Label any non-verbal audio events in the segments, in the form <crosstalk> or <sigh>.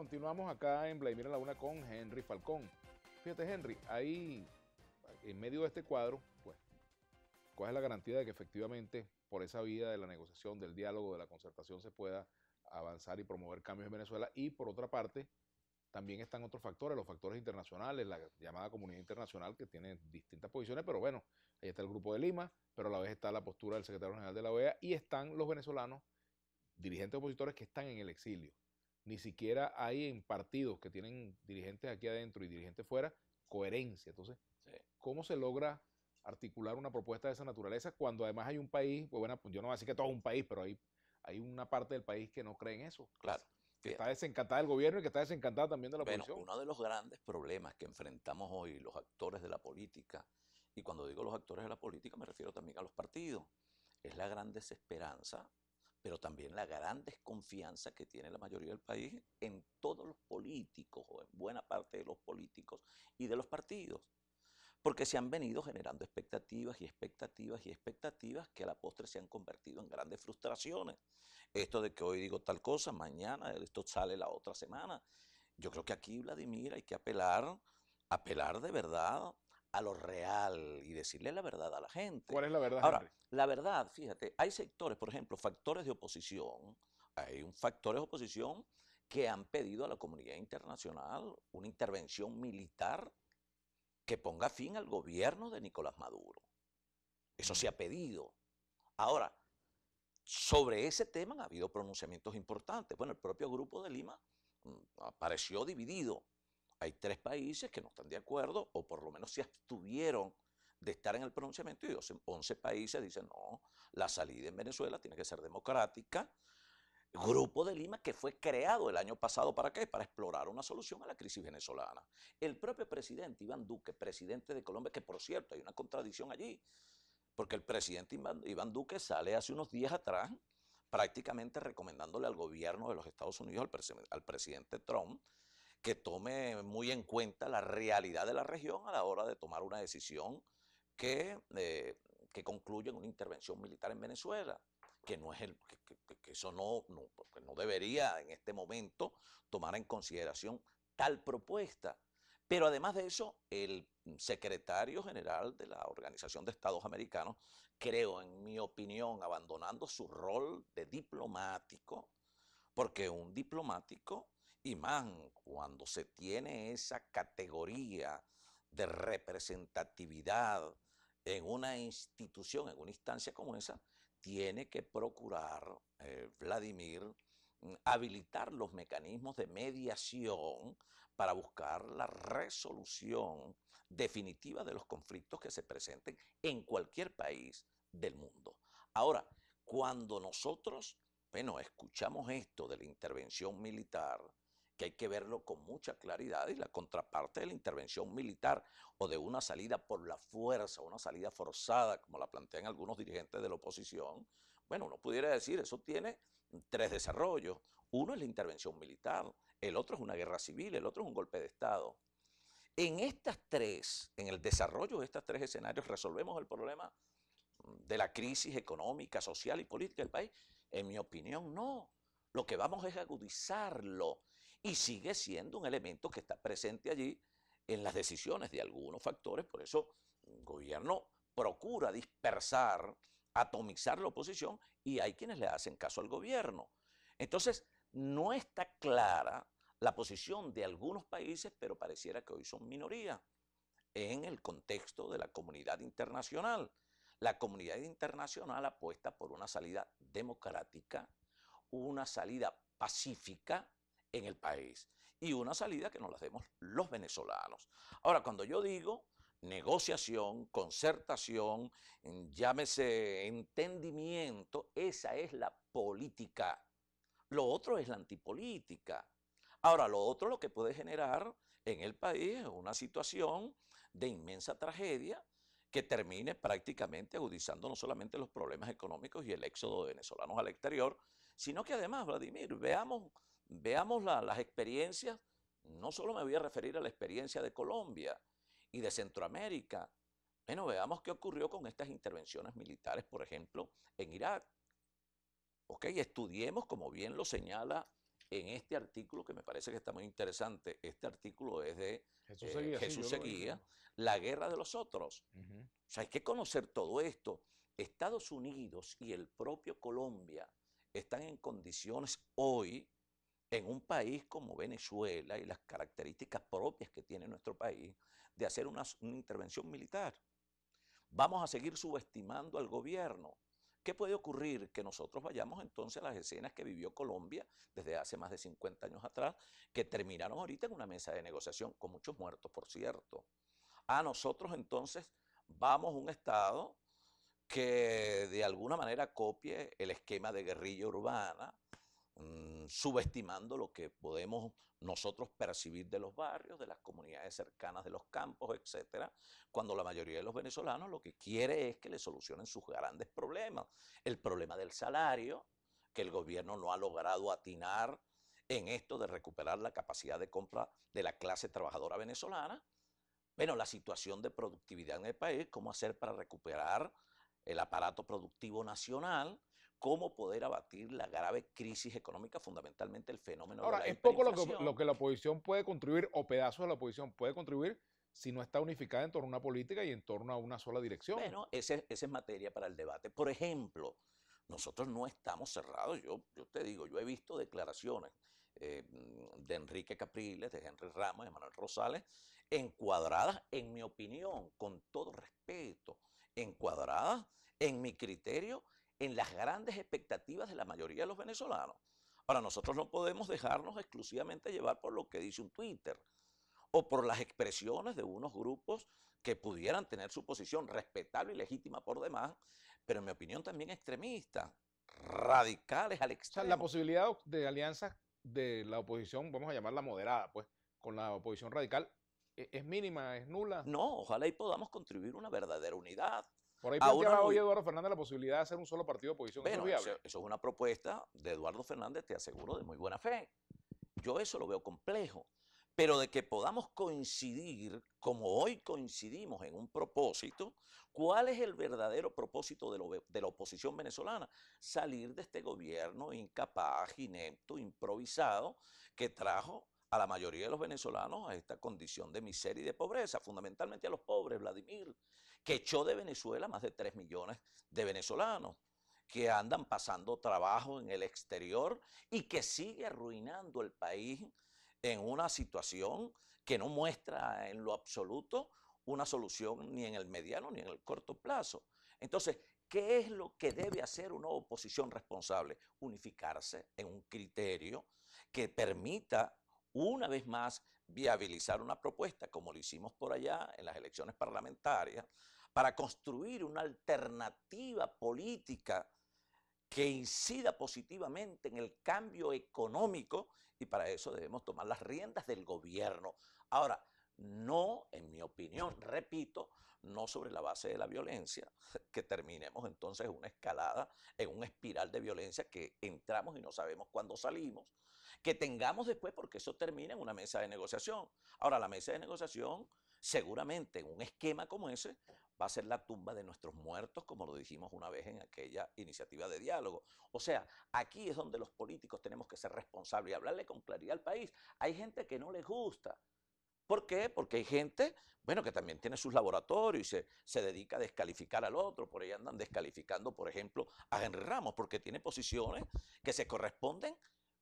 continuamos acá en Vladimir en la Una con Henry Falcón. Fíjate, Henry, ahí en medio de este cuadro, pues, ¿cuál es la garantía de que efectivamente por esa vía de la negociación, del diálogo, de la concertación se pueda avanzar y promover cambios en Venezuela? Y por otra parte, también están otros factores, los factores internacionales, la llamada comunidad internacional que tiene distintas posiciones, pero bueno, ahí está el grupo de Lima, pero a la vez está la postura del secretario general de la OEA y están los venezolanos, dirigentes opositores que están en el exilio ni siquiera hay en partidos que tienen dirigentes aquí adentro y dirigentes fuera coherencia. Entonces, ¿cómo se logra articular una propuesta de esa naturaleza cuando además hay un país, pues bueno, yo no voy a decir que todo es un país, pero hay, hay una parte del país que no cree en eso. Claro. Que está desencantada del gobierno y que está desencantada también de la bueno, Uno de los grandes problemas que enfrentamos hoy los actores de la política, y cuando digo los actores de la política me refiero también a los partidos, es la gran desesperanza pero también la gran desconfianza que tiene la mayoría del país en todos los políticos o en buena parte de los políticos y de los partidos. Porque se han venido generando expectativas y expectativas y expectativas que a la postre se han convertido en grandes frustraciones. Esto de que hoy digo tal cosa, mañana esto sale la otra semana. Yo creo que aquí, Vladimir, hay que apelar, apelar de verdad a lo real y decirle la verdad a la gente. ¿Cuál es la verdad? Ahora, la verdad, fíjate, hay sectores, por ejemplo, factores de oposición, hay un factores de oposición que han pedido a la comunidad internacional una intervención militar que ponga fin al gobierno de Nicolás Maduro. Eso se mm. ha pedido. Ahora, sobre ese tema ha habido pronunciamientos importantes. Bueno, el propio grupo de Lima mm, apareció dividido. Hay tres países que no están de acuerdo o por lo menos se abstuvieron de estar en el pronunciamiento y 11 países dicen, no, la salida en Venezuela tiene que ser democrática. Grupo de Lima que fue creado el año pasado para qué? Para explorar una solución a la crisis venezolana. El propio presidente Iván Duque, presidente de Colombia, que por cierto hay una contradicción allí, porque el presidente Iván Duque sale hace unos días atrás prácticamente recomendándole al gobierno de los Estados Unidos, al, al presidente Trump, que tome muy en cuenta la realidad de la región a la hora de tomar una decisión que, eh, que concluya en una intervención militar en Venezuela que no es el que, eso no, no debería en este momento tomar en consideración tal propuesta. Pero además de eso, el secretario general de la Organización de Estados Americanos, creo, en mi opinión, abandonando su rol de diplomático, porque un diplomático y más, cuando se tiene esa categoría de representatividad en una institución, en una instancia como esa, tiene que procurar eh, Vladimir mm, habilitar los mecanismos de mediación para buscar la resolución definitiva de los conflictos que se presenten en cualquier país del mundo. Ahora, cuando nosotros, bueno, escuchamos esto de la intervención militar, que hay que verlo con mucha claridad, y la contraparte de la intervención militar o de una salida por la fuerza, una salida forzada, como la plantean algunos dirigentes de la oposición, bueno, uno pudiera decir, eso tiene tres desarrollos. Uno es la intervención militar, el otro es una guerra civil, el otro es un golpe de Estado. En estas tres, en el desarrollo de estos tres escenarios, resolvemos el problema de la crisis económica, social y política del país. En mi opinión, no. Lo que vamos es agudizarlo y sigue siendo un elemento que está presente allí en las decisiones de algunos factores. Por eso el gobierno procura dispersar, atomizar la oposición y hay quienes le hacen caso al gobierno. Entonces, no está clara la posición de algunos países, pero pareciera que hoy son minoría en el contexto de la comunidad internacional. La comunidad internacional apuesta por una salida democrática, una salida pacífica, en el país y una salida que nos la demos los venezolanos. Ahora, cuando yo digo negociación, concertación, mm, llámese entendimiento, esa es la política. Lo otro es la antipolítica. Ahora, lo otro lo que puede generar en el país es una situación de inmensa tragedia que termine prácticamente agudizando no solamente los problemas económicos y el éxodo de venezolanos al exterior, sino que además, Vladimir, veamos veamos las experiencias, no solo me voy a referir a la experiencia de Colombia y de Centroamérica, bueno, veamos qué ocurrió con estas intervenciones militares, por ejemplo, en Irak. Ok, estudiemos, como bien lo señala en este artículo, que me parece que está muy interesante, este artículo es de Jesús eh, Seguía, La guerra de los otros. O sea, hay que conocer todo esto. Estados Unidos y el propio Colombia están en condiciones hoy en un país como Venezuela y las características propias que tiene nuestro país de hacer una, intervención militar. Vamos a seguir subestimando al gobierno. ¿Qué puede ocurrir? Que nosotros vayamos entonces a las escenas que vivió Colombia desde hace más de 50 años atrás, que terminaron ahorita en una mesa de negociación, con muchos muertos, por cierto. A ah, nosotros entonces vamos a un Estado que de alguna manera copie el esquema de guerrilla urbana, mm, subestimando lo que podemos nosotros percibir de los barrios, de las comunidades cercanas, de los campos, etcétera, cuando la mayoría de los venezolanos lo que quiere es que le solucionen sus grandes problemas. El problema del salario, que el gobierno no ha logrado atinar en esto de recuperar la capacidad de compra de la clase trabajadora venezolana. Bueno, la situación de productividad en el país, cómo hacer para recuperar el aparato productivo nacional, cómo poder abatir la grave crisis económica, fundamentalmente el fenómeno de la Ahora, es poco lo que, la oposición puede contribuir, o pedazos de la oposición puede contribuir, si no está unificada en torno a una política y en torno a una sola dirección. Bueno, esa es materia para el debate. Por ejemplo, nosotros no estamos cerrados. Yo, yo te digo, yo he visto declaraciones eh, de Enrique Capriles, de Henry Ramos, de Manuel Rosales, encuadradas, en mi opinión, con todo respeto, encuadradas en mi criterio en las grandes expectativas de la mayoría de los venezolanos. Ahora, nosotros no podemos dejarnos exclusivamente llevar por lo que dice un Twitter o por las expresiones de unos grupos que pudieran tener su posición respetable y legítima por demás, pero en mi opinión también extremista, radicales al extremo. la posibilidad de alianza de la oposición, vamos a llamarla moderada, pues, con la oposición radical, ¿e-, ¿es mínima, es nula? No, ojalá y podamos contribuir una verdadera unidad. Por ahí planteaba hoy Eduardo Fernández la posibilidad de hacer un solo partido de oposición. Bueno, ¿Eso, es una propuesta de Eduardo Fernández, te aseguro, de muy buena fe. Yo eso lo veo complejo. Pero de que podamos coincidir, como hoy coincidimos en un propósito, ¿cuál es el verdadero propósito de, de la oposición venezolana? Salir de este gobierno incapaz, inepto, improvisado, que trajo a la mayoría de los venezolanos a esta condición de miseria y de pobreza, fundamentalmente a los pobres, Vladimir que echó de Venezuela más de 3 millones de venezolanos que andan pasando trabajo en el exterior y que sigue arruinando el país en una situación que no muestra en lo absoluto una solución ni en el mediano ni en el corto plazo. Entonces, ¿qué es lo que debe hacer una oposición responsable? Unificarse en un criterio que permita una vez más viabilizar una propuesta, como lo hicimos por allá en las elecciones parlamentarias, para construir una alternativa política que incida positivamente en el cambio económico y para eso debemos tomar las riendas del gobierno. Ahora, no, en mi opinión, repito, no sobre la base de la violencia, <laughs> que terminemos entonces una escalada en una espiral de violencia que entramos y no sabemos cuándo salimos, que tengamos después, porque eso termina en una mesa de negociación. Ahora, la mesa de negociación, seguramente en un esquema como ese, va a ser la tumba de nuestros muertos, como lo dijimos una vez en aquella iniciativa de diálogo. O sea, aquí es donde los políticos tenemos que ser responsables y hablarle con claridad al país. Hay gente que no les gusta ¿Por qué? Porque hay gente, bueno, que también tiene sus laboratorios y se, se, dedica a descalificar al otro. Por ahí andan descalificando, por ejemplo, a Henry Ramos, porque tiene posiciones que se corresponden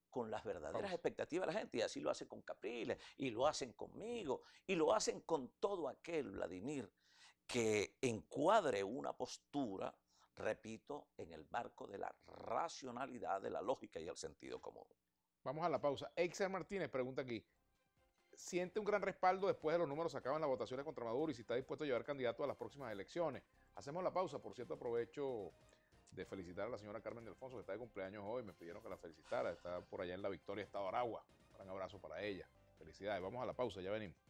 con las verdaderas expectativas de la gente. Y así lo hace con Capriles, y lo hacen conmigo, y lo hacen con todo aquel, Vladimir, que encuadre una postura, repito, en el marco de la racionalidad, de la lógica y el sentido común. Vamos a la pausa. Exer Martínez pregunta aquí siente un gran respaldo después de los números que las votaciones contra Maduro y si está dispuesto a llevar candidato a las próximas elecciones. Hacemos la pausa, por cierto, aprovecho de felicitar a la señora Carmen de Alfonso, que está de cumpleaños hoy, me pidieron que la felicitara, está por allá en la Victoria, Estado Aragua. Un gran abrazo para ella. Felicidades, vamos a la pausa, ya venimos.